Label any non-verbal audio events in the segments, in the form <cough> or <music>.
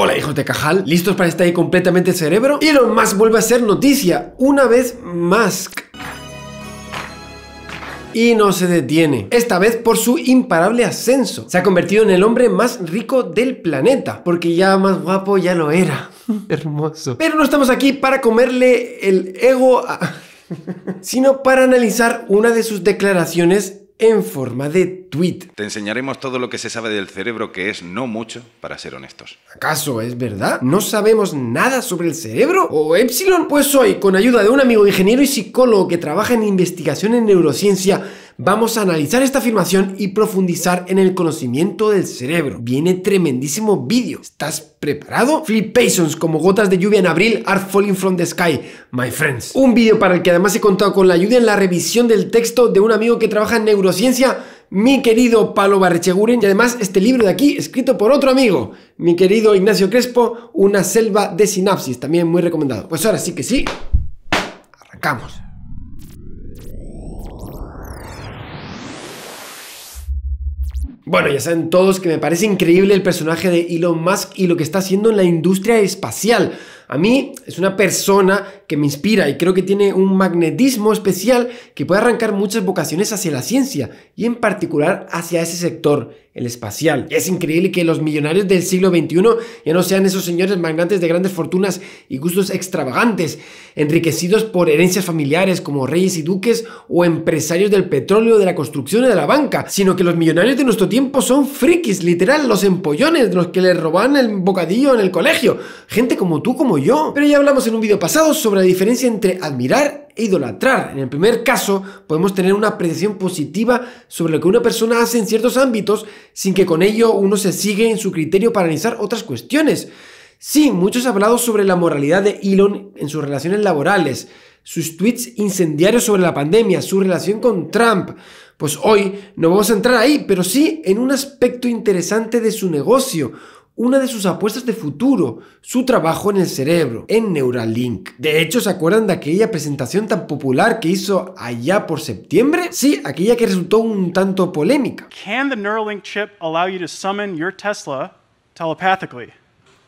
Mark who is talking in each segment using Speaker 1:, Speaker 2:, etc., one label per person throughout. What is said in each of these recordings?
Speaker 1: Hola hijos de Cajal, ¿listos para estar ahí completamente cerebro? Y lo más vuelve a ser noticia, una vez más. y no se detiene, esta vez por su imparable ascenso. Se ha convertido en el hombre más rico del planeta, porque ya más guapo ya lo era. <laughs> Hermoso. Pero no estamos aquí para comerle el ego, <laughs> sino para analizar una de sus declaraciones en forma de tweet. Te enseñaremos todo lo que se sabe del cerebro, que es no mucho, para ser honestos. ¿Acaso es verdad? ¿No sabemos nada sobre el cerebro? ¿O Epsilon? Pues hoy, con ayuda de un amigo ingeniero y psicólogo que trabaja en investigación en neurociencia, vamos a analizar esta afirmación y profundizar en el conocimiento del cerebro. Viene tremendísimo vídeo. ¿Estás preparado? Flipations como gotas de lluvia en abril are falling from the sky, my friends. Un vídeo para el que además he contado con la ayuda en la revisión del texto de un amigo que trabaja en neurociencia mi querido Palo Barrecheguren y además este libro de aquí, escrito por otro amigo, mi querido Ignacio Crespo, Una selva de sinapsis, también muy recomendado. Pues ahora sí que sí, arrancamos. Bueno, ya saben todos que me parece increíble el personaje de Elon Musk y lo que está haciendo en la industria espacial. A mí es una persona que me inspira y creo que tiene un magnetismo especial que puede arrancar muchas vocaciones hacia la ciencia y en particular hacia ese sector el espacial. Es increíble que los millonarios del siglo XXI ya no sean esos señores magnates de grandes fortunas y gustos extravagantes, enriquecidos por herencias familiares como reyes y duques o empresarios del petróleo, de la construcción o de la banca, sino que los millonarios de nuestro tiempo son frikis, literal, los empollones, los que les roban el bocadillo en el colegio, gente como tú, como yo. Pero ya hablamos en un video pasado sobre la diferencia entre admirar idolatrar. En el primer caso, podemos tener una apreciación positiva sobre lo que una persona hace en ciertos ámbitos sin que con ello uno se sigue en su criterio para analizar otras cuestiones. Sí, muchos han hablado sobre la moralidad de Elon en sus relaciones laborales, sus tweets incendiarios sobre la pandemia, su relación con Trump. Pues hoy no vamos a entrar ahí, pero sí en un aspecto interesante de su negocio, una de sus apuestas de futuro, su trabajo en el cerebro, en Neuralink. De hecho, ¿se acuerdan de aquella presentación tan popular que hizo allá por septiembre? Sí, aquella que resultó un tanto polémica. Can the Neuralink chip allow you to summon your Tesla telepathically?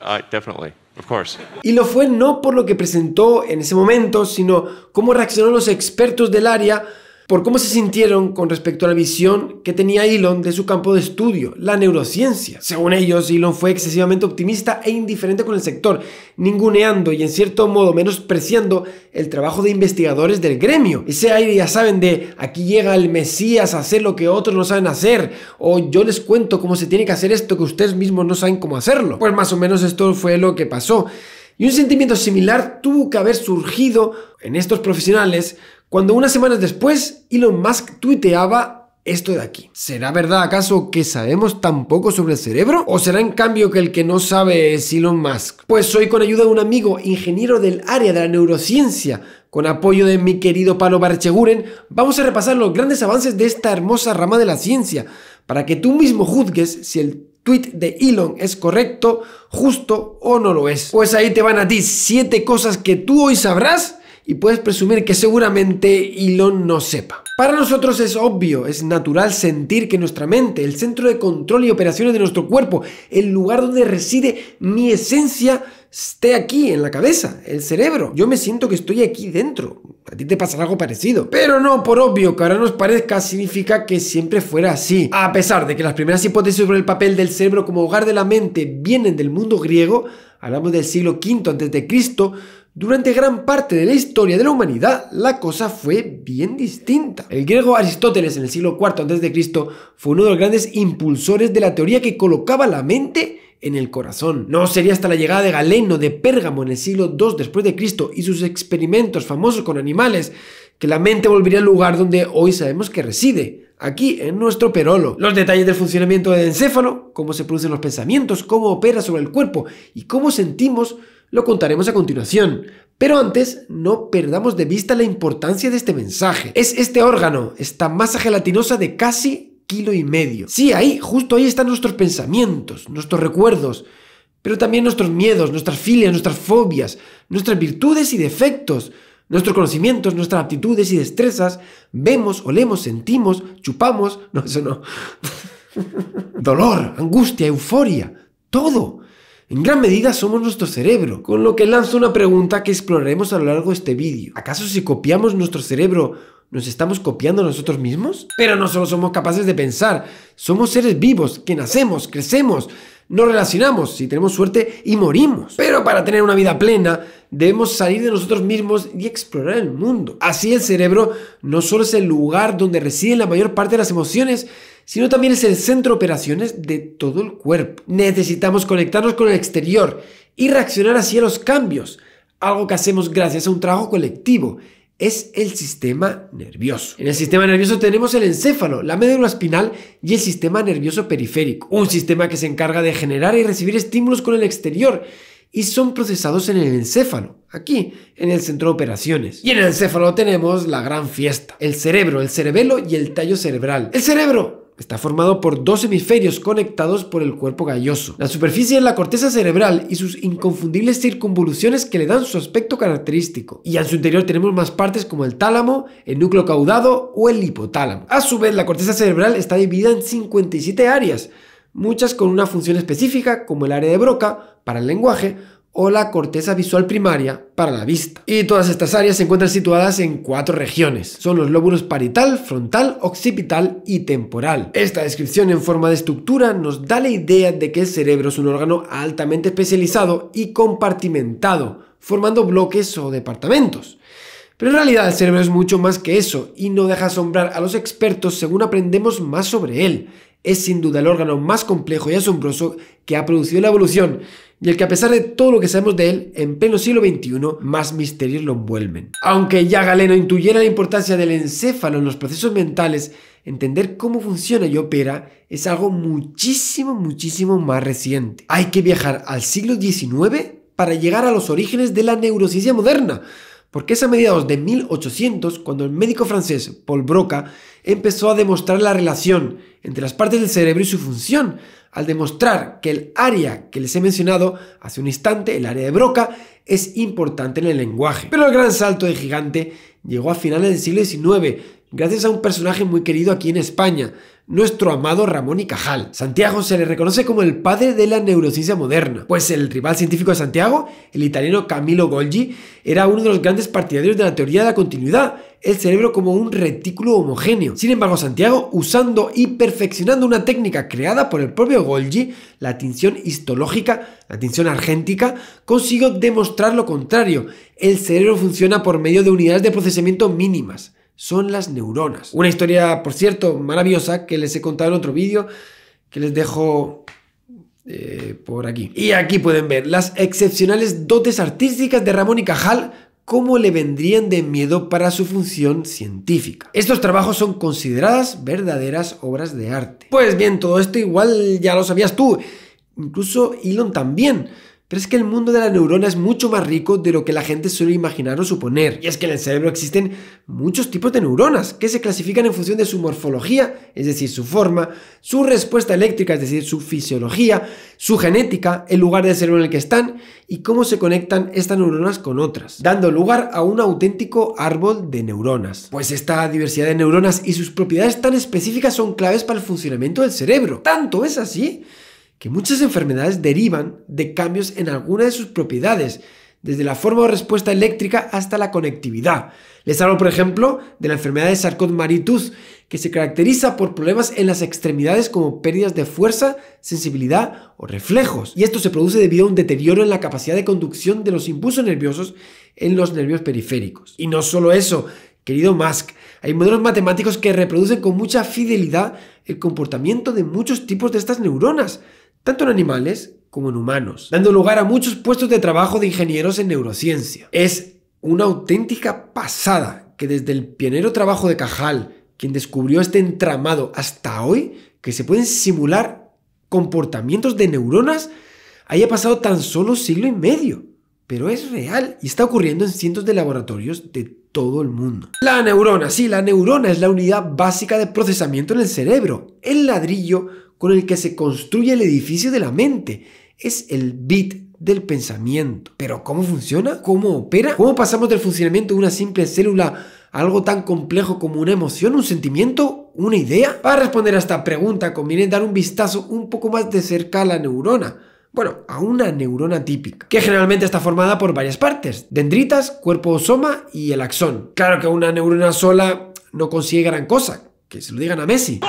Speaker 1: Uh, definitely. Of course. Y lo fue no por lo que presentó en ese momento, sino cómo reaccionaron los expertos del área por cómo se sintieron con respecto a la visión que tenía Elon de su campo de estudio, la neurociencia. Según ellos, Elon fue excesivamente optimista e indiferente con el sector, ninguneando y en cierto modo menospreciando el trabajo de investigadores del gremio. Ese aire, ya saben, de aquí llega el Mesías a hacer lo que otros no saben hacer, o yo les cuento cómo se tiene que hacer esto que ustedes mismos no saben cómo hacerlo. Pues más o menos esto fue lo que pasó. Y un sentimiento similar tuvo que haber surgido en estos profesionales cuando unas semanas después, Elon Musk tuiteaba esto de aquí. ¿Será verdad acaso que sabemos tan poco sobre el cerebro? ¿O será en cambio que el que no sabe es Elon Musk? Pues soy con ayuda de un amigo, ingeniero del área de la neurociencia, con apoyo de mi querido Palo Barcheguren, vamos a repasar los grandes avances de esta hermosa rama de la ciencia, para que tú mismo juzgues si el tweet de Elon es correcto, justo o no lo es. Pues ahí te van a ti 7 cosas que tú hoy sabrás y puedes presumir que seguramente Elon no sepa. Para nosotros es obvio, es natural sentir que nuestra mente, el centro de control y operaciones de nuestro cuerpo, el lugar donde reside mi esencia, esté aquí, en la cabeza, el cerebro. Yo me siento que estoy aquí dentro. A ti te pasará algo parecido. Pero no, por obvio, que ahora nos parezca, significa que siempre fuera así. A pesar de que las primeras hipótesis sobre el papel del cerebro como hogar de la mente vienen del mundo griego, hablamos del siglo V a.C., durante gran parte de la historia de la humanidad, la cosa fue bien distinta. El griego Aristóteles en el siglo IV a.C. fue uno de los grandes impulsores de la teoría que colocaba la mente en el corazón. No sería hasta la llegada de Galeno de Pérgamo en el siglo II después de Cristo y sus experimentos famosos con animales que la mente volvería al lugar donde hoy sabemos que reside, aquí en nuestro perolo. Los detalles del funcionamiento del encéfalo, cómo se producen los pensamientos, cómo opera sobre el cuerpo y cómo sentimos lo contaremos a continuación, pero antes, no perdamos de vista la importancia de este mensaje. Es este órgano, esta masa gelatinosa de casi kilo y medio. Sí, ahí, justo ahí están nuestros pensamientos, nuestros recuerdos, pero también nuestros miedos, nuestras filias, nuestras fobias, nuestras virtudes y defectos, nuestros conocimientos, nuestras aptitudes y destrezas. Vemos, olemos, sentimos, chupamos, <laughs> no, eso no. <laughs> Dolor, angustia, euforia, todo. En gran medida somos nuestro cerebro, con lo que lanzo una pregunta que exploraremos a lo largo de este vídeo. ¿Acaso si copiamos nuestro cerebro, nos estamos copiando nosotros mismos? Pero no solo somos capaces de pensar, somos seres vivos que nacemos, crecemos, no relacionamos, si tenemos suerte, y morimos. Pero para tener una vida plena, debemos salir de nosotros mismos y explorar el mundo. Así el cerebro no solo es el lugar donde residen la mayor parte de las emociones, sino también es el centro de operaciones de todo el cuerpo. Necesitamos conectarnos con el exterior y reaccionar hacia los cambios, algo que hacemos gracias a un trabajo colectivo es el sistema nervioso. En el sistema nervioso tenemos el encéfalo, la médula espinal y el sistema nervioso periférico, un sistema que se encarga de generar y recibir estímulos con el exterior y son procesados en el encéfalo, aquí, en el centro de operaciones. Y en el encéfalo tenemos la gran fiesta, el cerebro, el cerebelo y el tallo cerebral. El cerebro Está formado por dos hemisferios conectados por el cuerpo galloso. La superficie es la corteza cerebral y sus inconfundibles circunvoluciones que le dan su aspecto característico. Y en su interior tenemos más partes como el tálamo, el núcleo caudado o el hipotálamo. A su vez, la corteza cerebral está dividida en 57 áreas, muchas con una función específica como el área de Broca para el lenguaje o la corteza visual primaria para la vista. Y todas estas áreas se encuentran situadas en cuatro regiones. Son los lóbulos parital, frontal, occipital y temporal. Esta descripción en forma de estructura nos da la idea de que el cerebro es un órgano altamente especializado y compartimentado, formando bloques o departamentos. Pero en realidad el cerebro es mucho más que eso y no deja asombrar a los expertos según aprendemos más sobre él es sin duda el órgano más complejo y asombroso que ha producido la evolución y el que a pesar de todo lo que sabemos de él, en pleno siglo XXI, más misterios lo envuelven. Aunque ya Galeno intuyera la importancia del encéfalo en los procesos mentales, entender cómo funciona y opera es algo muchísimo, muchísimo más reciente. Hay que viajar al siglo XIX para llegar a los orígenes de la neurociencia moderna, porque es a mediados de 1800 cuando el médico francés Paul Broca empezó a demostrar la relación entre las partes del cerebro y su función, al demostrar que el área que les he mencionado hace un instante, el área de Broca, es importante en el lenguaje. Pero el gran salto de gigante llegó a finales del siglo XIX, gracias a un personaje muy querido aquí en España, nuestro amado Ramón y Cajal. Santiago se le reconoce como el padre de la neurociencia moderna, pues el rival científico de Santiago, el italiano Camilo Golgi, era uno de los grandes partidarios de la teoría de la continuidad, el cerebro como un retículo homogéneo. Sin embargo, Santiago, usando y perfeccionando una técnica creada por el propio Golgi, la tinción histológica, la tinción argéntica, consiguió demostrar lo contrario. El cerebro funciona por medio de unidades de procesamiento mínimas son las neuronas. Una historia, por cierto, maravillosa que les he contado en otro vídeo que les dejo eh, por aquí. Y aquí pueden ver las excepcionales dotes artísticas de Ramón y Cajal cómo le vendrían de miedo para su función científica. Estos trabajos son consideradas verdaderas obras de arte. Pues bien, todo esto igual ya lo sabías tú, incluso Elon también, pero es que el mundo de la neurona es mucho más rico de lo que la gente suele imaginar o suponer. Y es que en el cerebro existen muchos tipos de neuronas que se clasifican en función de su morfología, es decir, su forma, su respuesta eléctrica, es decir, su fisiología, su genética, el lugar del cerebro en el que están y cómo se conectan estas neuronas con otras, dando lugar a un auténtico árbol de neuronas. Pues esta diversidad de neuronas y sus propiedades tan específicas son claves para el funcionamiento del cerebro. Tanto es así que muchas enfermedades derivan de cambios en alguna de sus propiedades, desde la forma o respuesta eléctrica hasta la conectividad. Les hablo, por ejemplo, de la enfermedad de charcot marie que se caracteriza por problemas en las extremidades como pérdidas de fuerza, sensibilidad o reflejos. Y esto se produce debido a un deterioro en la capacidad de conducción de los impulsos nerviosos en los nervios periféricos. Y no solo eso, querido Musk, hay modelos matemáticos que reproducen con mucha fidelidad el comportamiento de muchos tipos de estas neuronas tanto en animales como en humanos, dando lugar a muchos puestos de trabajo de ingenieros en neurociencia. Es una auténtica pasada que desde el pionero trabajo de Cajal, quien descubrió este entramado hasta hoy, que se pueden simular comportamientos de neuronas, haya pasado tan solo siglo y medio. Pero es real y está ocurriendo en cientos de laboratorios de todo el mundo. La neurona, sí, la neurona es la unidad básica de procesamiento en el cerebro, el ladrillo con el que se construye el edificio de la mente, es el bit del pensamiento. Pero ¿cómo funciona? ¿Cómo opera? ¿Cómo pasamos del funcionamiento de una simple célula a algo tan complejo como una emoción, un sentimiento, una idea? Para responder a esta pregunta conviene dar un vistazo un poco más de cerca a la neurona bueno, a una neurona típica, que generalmente está formada por varias partes, dendritas, cuerpo soma y el axón. Claro que una neurona sola no consigue gran cosa, que se lo digan a Messi.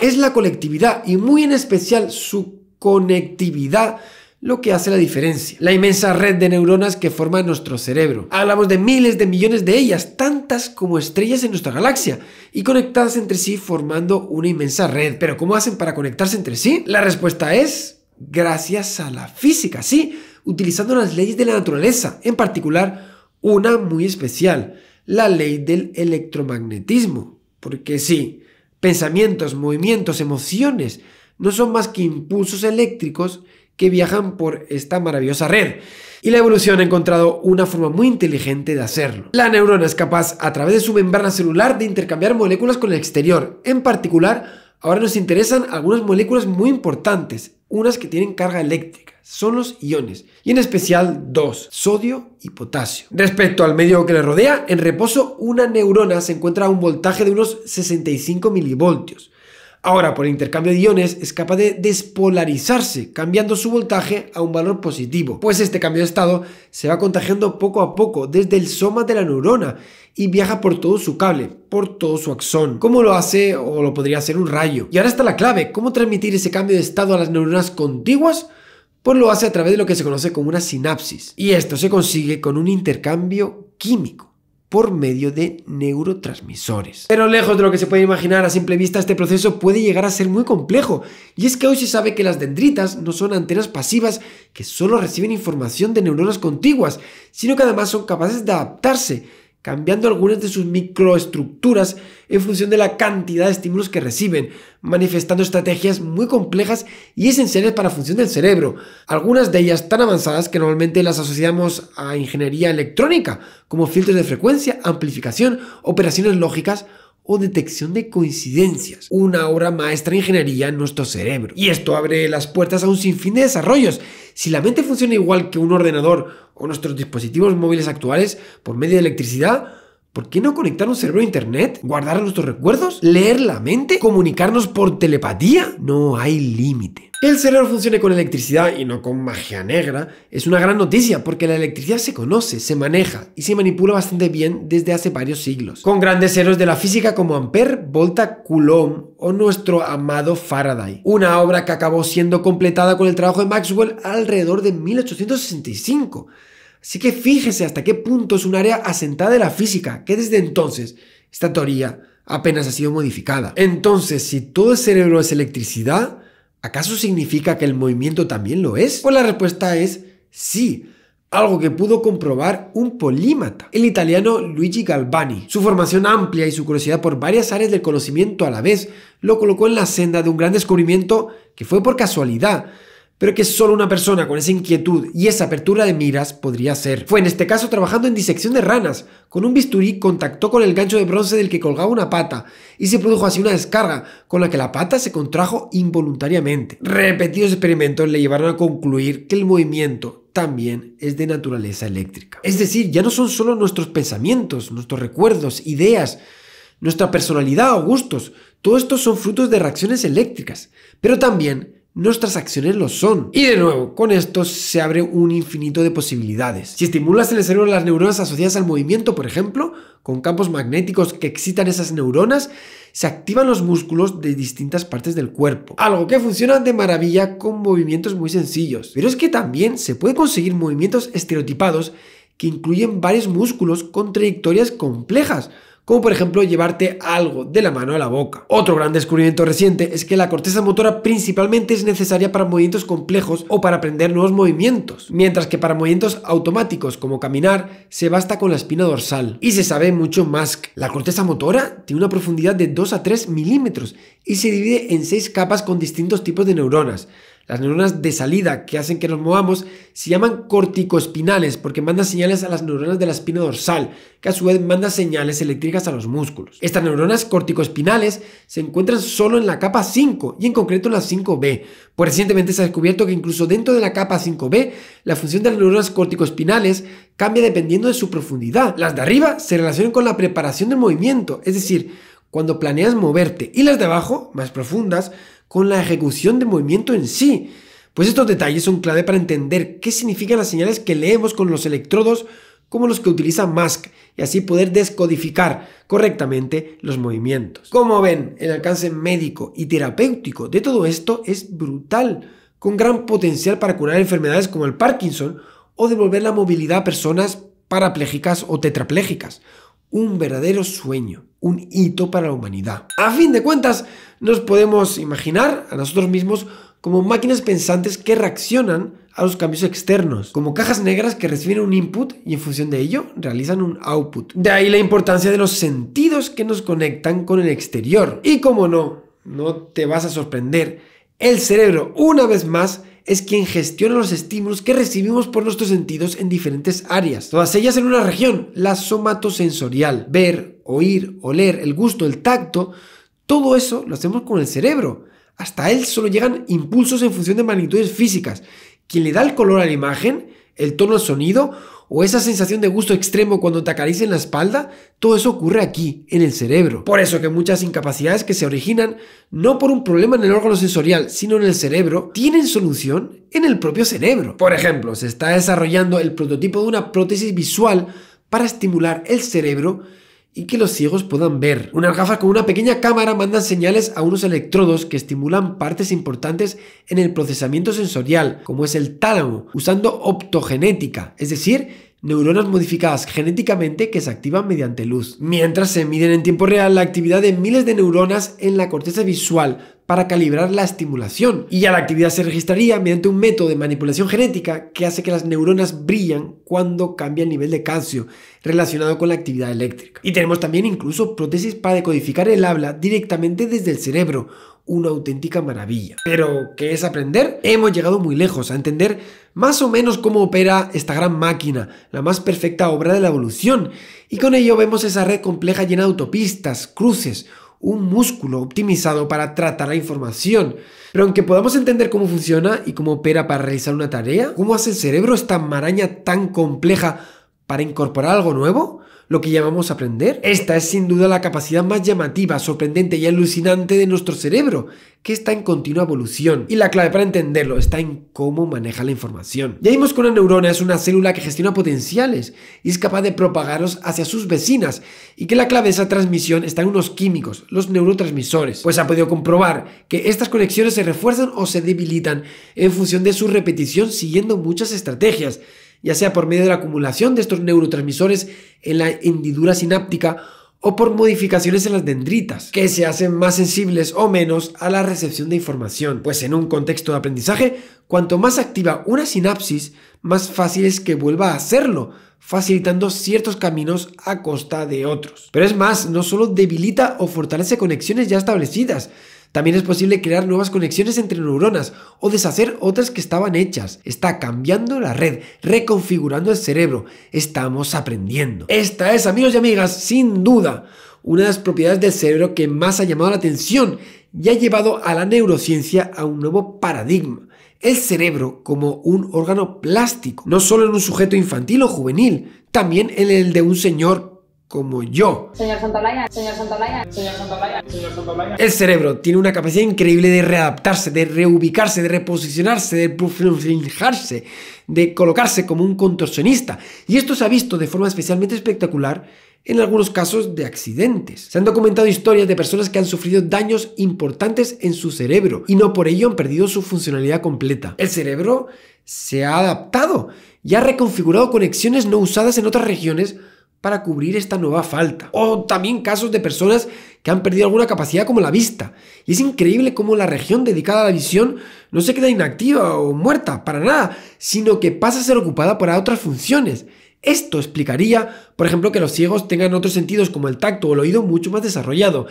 Speaker 1: Es la colectividad y muy en especial su conectividad lo que hace la diferencia. La inmensa red de neuronas que forma nuestro cerebro. Hablamos de miles de millones de ellas, tantas como estrellas en nuestra galaxia, y conectadas entre sí formando una inmensa red. Pero ¿cómo hacen para conectarse entre sí? La respuesta es gracias a la física, sí, utilizando las leyes de la naturaleza, en particular una muy especial, la ley del electromagnetismo. Porque sí, pensamientos, movimientos, emociones, no son más que impulsos eléctricos que viajan por esta maravillosa red. Y la evolución ha encontrado una forma muy inteligente de hacerlo. La neurona es capaz, a través de su membrana celular, de intercambiar moléculas con el exterior. En particular, ahora nos interesan algunas moléculas muy importantes, unas que tienen carga eléctrica. Son los iones, y en especial dos, sodio y potasio. Respecto al medio que le rodea, en reposo una neurona se encuentra a un voltaje de unos 65 milivoltios, Ahora, por intercambio de iones, es capaz de despolarizarse, cambiando su voltaje a un valor positivo, pues este cambio de estado se va contagiando poco a poco desde el soma de la neurona y viaja por todo su cable, por todo su axón, ¿Cómo lo hace o lo podría hacer un rayo. Y ahora está la clave, ¿cómo transmitir ese cambio de estado a las neuronas contiguas? Pues lo hace a través de lo que se conoce como una sinapsis, y esto se consigue con un intercambio químico por medio de neurotransmisores. Pero lejos de lo que se puede imaginar a simple vista, este proceso puede llegar a ser muy complejo. Y es que hoy se sabe que las dendritas no son antenas pasivas que solo reciben información de neuronas contiguas, sino que además son capaces de adaptarse cambiando algunas de sus microestructuras en función de la cantidad de estímulos que reciben, manifestando estrategias muy complejas y esenciales para la función del cerebro, algunas de ellas tan avanzadas que normalmente las asociamos a ingeniería electrónica, como filtros de frecuencia, amplificación, operaciones lógicas o detección de coincidencias, una obra maestra en ingeniería en nuestro cerebro. Y esto abre las puertas a un sinfín de desarrollos. Si la mente funciona igual que un ordenador o nuestros dispositivos móviles actuales por medio de electricidad, ¿Por qué no conectar un cerebro a internet? ¿Guardar nuestros recuerdos? ¿Leer la mente? ¿Comunicarnos por telepatía? No hay límite. Que el cerebro funcione con electricidad y no con magia negra es una gran noticia porque la electricidad se conoce, se maneja y se manipula bastante bien desde hace varios siglos, con grandes héroes de la física como Ampere, Volta, Coulomb o nuestro amado Faraday, una obra que acabó siendo completada con el trabajo de Maxwell alrededor de 1865 Así que fíjese hasta qué punto es un área asentada de la física, que desde entonces esta teoría apenas ha sido modificada. Entonces, si todo el cerebro es electricidad, ¿acaso significa que el movimiento también lo es? Pues la respuesta es sí, algo que pudo comprobar un polímata, el italiano Luigi Galvani. Su formación amplia y su curiosidad por varias áreas del conocimiento a la vez lo colocó en la senda de un gran descubrimiento que fue por casualidad, pero que solo una persona con esa inquietud y esa apertura de miras podría ser Fue en este caso trabajando en disección de ranas. Con un bisturí contactó con el gancho de bronce del que colgaba una pata y se produjo así una descarga con la que la pata se contrajo involuntariamente. Repetidos experimentos le llevaron a concluir que el movimiento también es de naturaleza eléctrica. Es decir, ya no son solo nuestros pensamientos, nuestros recuerdos, ideas, nuestra personalidad o gustos, todo esto son frutos de reacciones eléctricas, pero también nuestras acciones lo son. Y de nuevo, con esto se abre un infinito de posibilidades. Si estimulas en el cerebro las neuronas asociadas al movimiento, por ejemplo, con campos magnéticos que excitan esas neuronas, se activan los músculos de distintas partes del cuerpo. Algo que funciona de maravilla con movimientos muy sencillos. Pero es que también se puede conseguir movimientos estereotipados que incluyen varios músculos con trayectorias complejas como por ejemplo llevarte algo de la mano a la boca. Otro gran descubrimiento reciente es que la corteza motora principalmente es necesaria para movimientos complejos o para aprender nuevos movimientos, mientras que para movimientos automáticos como caminar se basta con la espina dorsal. Y se sabe mucho más. La corteza motora tiene una profundidad de 2 a 3 milímetros y se divide en 6 capas con distintos tipos de neuronas las neuronas de salida que hacen que nos movamos se llaman corticoespinales porque mandan señales a las neuronas de la espina dorsal, que a su vez mandan señales eléctricas a los músculos. Estas neuronas corticoespinales se encuentran solo en la capa 5 y en concreto en la 5B. Pues recientemente se ha descubierto que incluso dentro de la capa 5B, la función de las neuronas corticoespinales cambia dependiendo de su profundidad. Las de arriba se relacionan con la preparación del movimiento, es decir, cuando planeas moverte, y las de abajo, más profundas, con la ejecución de movimiento en sí. Pues estos detalles son clave para entender qué significan las señales que leemos con los electrodos como los que utiliza Musk y así poder descodificar correctamente los movimientos. Como ven, el alcance médico y terapéutico de todo esto es brutal, con gran potencial para curar enfermedades como el Parkinson o devolver la movilidad a personas parapléjicas o tetrapléjicas. Un verdadero sueño un hito para la humanidad. A fin de cuentas, nos podemos imaginar a nosotros mismos como máquinas pensantes que reaccionan a los cambios externos, como cajas negras que reciben un input y en función de ello realizan un output. De ahí la importancia de los sentidos que nos conectan con el exterior. Y como no, no te vas a sorprender, el cerebro una vez más es quien gestiona los estímulos que recibimos por nuestros sentidos en diferentes áreas, todas ellas en una región, la somatosensorial, ver, oír, oler, el gusto, el tacto, todo eso lo hacemos con el cerebro. Hasta él solo llegan impulsos en función de magnitudes físicas. Quien le da el color a la imagen el tono al sonido o esa sensación de gusto extremo cuando te acarician la espalda, todo eso ocurre aquí, en el cerebro. Por eso que muchas incapacidades que se originan no por un problema en el órgano sensorial, sino en el cerebro, tienen solución en el propio cerebro. Por ejemplo, se está desarrollando el prototipo de una prótesis visual para estimular el cerebro y que los ciegos puedan ver. Unas gafas con una pequeña cámara mandan señales a unos electrodos que estimulan partes importantes en el procesamiento sensorial, como es el tálamo, usando optogenética, es decir, neuronas modificadas genéticamente que se activan mediante luz, mientras se miden en tiempo real la actividad de miles de neuronas en la corteza visual, para calibrar la estimulación. Y ya la actividad se registraría mediante un método de manipulación genética que hace que las neuronas brillan cuando cambia el nivel de calcio relacionado con la actividad eléctrica. Y tenemos también incluso prótesis para decodificar el habla directamente desde el cerebro, una auténtica maravilla. Pero, ¿qué es aprender? Hemos llegado muy lejos a entender más o menos cómo opera esta gran máquina, la más perfecta obra de la evolución, y con ello vemos esa red compleja llena de autopistas, cruces, un músculo optimizado para tratar la información. Pero aunque podamos entender cómo funciona y cómo opera para realizar una tarea, ¿cómo hace el cerebro esta maraña tan compleja para incorporar algo nuevo? lo que llamamos aprender. Esta es sin duda la capacidad más llamativa, sorprendente y alucinante de nuestro cerebro, que está en continua evolución. Y la clave para entenderlo está en cómo maneja la información. Ya vimos que una neurona es una célula que gestiona potenciales y es capaz de propagarlos hacia sus vecinas, y que la clave de esa transmisión está en unos químicos, los neurotransmisores, pues ha podido comprobar que estas conexiones se refuerzan o se debilitan en función de su repetición siguiendo muchas estrategias ya sea por medio de la acumulación de estos neurotransmisores en la hendidura sináptica o por modificaciones en las dendritas, que se hacen más sensibles o menos a la recepción de información. Pues en un contexto de aprendizaje, cuanto más activa una sinapsis, más fácil es que vuelva a hacerlo, facilitando ciertos caminos a costa de otros. Pero es más, no solo debilita o fortalece conexiones ya establecidas, también es posible crear nuevas conexiones entre neuronas o deshacer otras que estaban hechas. Está cambiando la red, reconfigurando el cerebro. Estamos aprendiendo. Esta es, amigos y amigas, sin duda, una de las propiedades del cerebro que más ha llamado la atención y ha llevado a la neurociencia a un nuevo paradigma. El cerebro como un órgano plástico, no solo en un sujeto infantil o juvenil, también en el de un señor como yo. Señor Santolaya, señor señor señor El cerebro tiene una capacidad increíble de readaptarse, de reubicarse, de reposicionarse, de profilinjarse de colocarse como un contorsionista. Y esto se ha visto de forma especialmente espectacular en algunos casos de accidentes. Se han documentado historias de personas que han sufrido daños importantes en su cerebro y no por ello han perdido su funcionalidad completa. El cerebro se ha adaptado y ha reconfigurado conexiones no usadas en otras regiones para cubrir esta nueva falta. O también casos de personas que han perdido alguna capacidad como la vista. Y es increíble cómo la región dedicada a la visión no se queda inactiva o muerta, para nada, sino que pasa a ser ocupada para otras funciones. Esto explicaría, por ejemplo, que los ciegos tengan otros sentidos como el tacto o el oído mucho más desarrollado.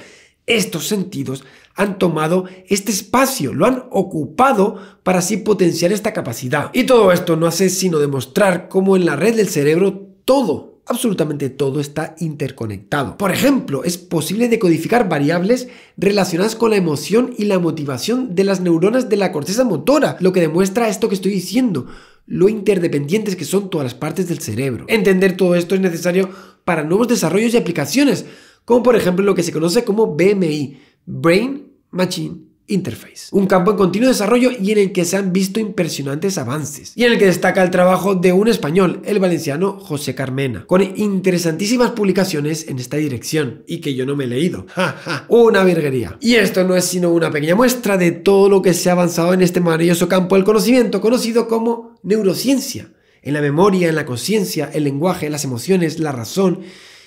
Speaker 1: Estos sentidos han tomado este espacio, lo han ocupado para así potenciar esta capacidad. Y todo esto no hace sino demostrar cómo en la red del cerebro todo absolutamente todo está interconectado. Por ejemplo, es posible decodificar variables relacionadas con la emoción y la motivación de las neuronas de la corteza motora, lo que demuestra esto que estoy diciendo, lo interdependientes que son todas las partes del cerebro. Entender todo esto es necesario para nuevos desarrollos y aplicaciones, como por ejemplo lo que se conoce como BMI, Brain Machine Interface. Un campo en continuo desarrollo y en el que se han visto impresionantes avances, y en el que destaca el trabajo de un español, el valenciano José Carmena, con interesantísimas publicaciones en esta dirección, y que yo no me he leído. ¡Ja, ja! Una virguería. Y esto no es sino una pequeña muestra de todo lo que se ha avanzado en este maravilloso campo del conocimiento, conocido como neurociencia, en la memoria, en la conciencia, el lenguaje, las emociones, la razón,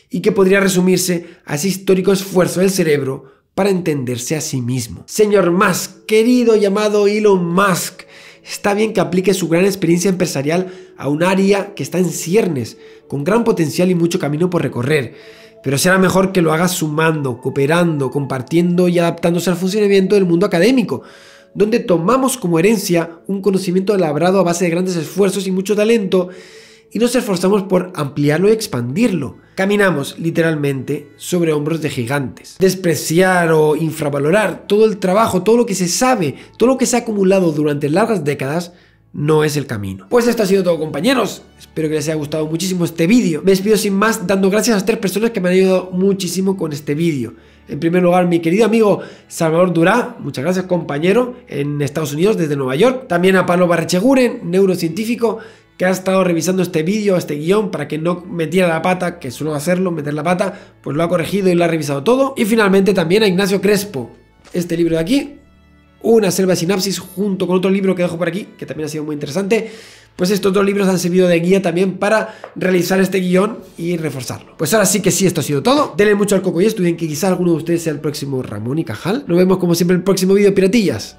Speaker 1: y que podría resumirse a ese histórico esfuerzo del cerebro para entenderse a sí mismo. Señor Musk, querido llamado Elon Musk, está bien que aplique su gran experiencia empresarial a un área que está en ciernes, con gran potencial y mucho camino por recorrer, pero será mejor que lo haga sumando, cooperando, compartiendo y adaptándose al funcionamiento del mundo académico, donde tomamos como herencia un conocimiento labrado a base de grandes esfuerzos y mucho talento, y nos esforzamos por ampliarlo y expandirlo Caminamos literalmente sobre hombros de gigantes. Despreciar o infravalorar todo el trabajo, todo lo que se sabe, todo lo que se ha acumulado durante largas décadas, no es el camino. Pues esto ha sido todo compañeros, espero que les haya gustado muchísimo este vídeo. Me despido sin más dando gracias a las tres personas que me han ayudado muchísimo con este vídeo. En primer lugar, mi querido amigo Salvador Durá, muchas gracias compañero, en Estados Unidos, desde Nueva York. También a Pablo Barrecheguren, neurocientífico, que ha estado revisando este vídeo, este guión, para que no metiera la pata, que suelo hacerlo, meter la pata, pues lo ha corregido y lo ha revisado todo. Y finalmente también a Ignacio Crespo, este libro de aquí, Una selva de sinapsis, junto con otro libro que dejo por aquí, que también ha sido muy interesante. Pues estos dos libros han servido de guía también para realizar este guión y reforzarlo. Pues ahora sí que sí, esto ha sido todo. Denle mucho al coco y estudien que quizá alguno de ustedes sea el próximo Ramón y Cajal. Nos vemos como siempre en el próximo vídeo, piratillas.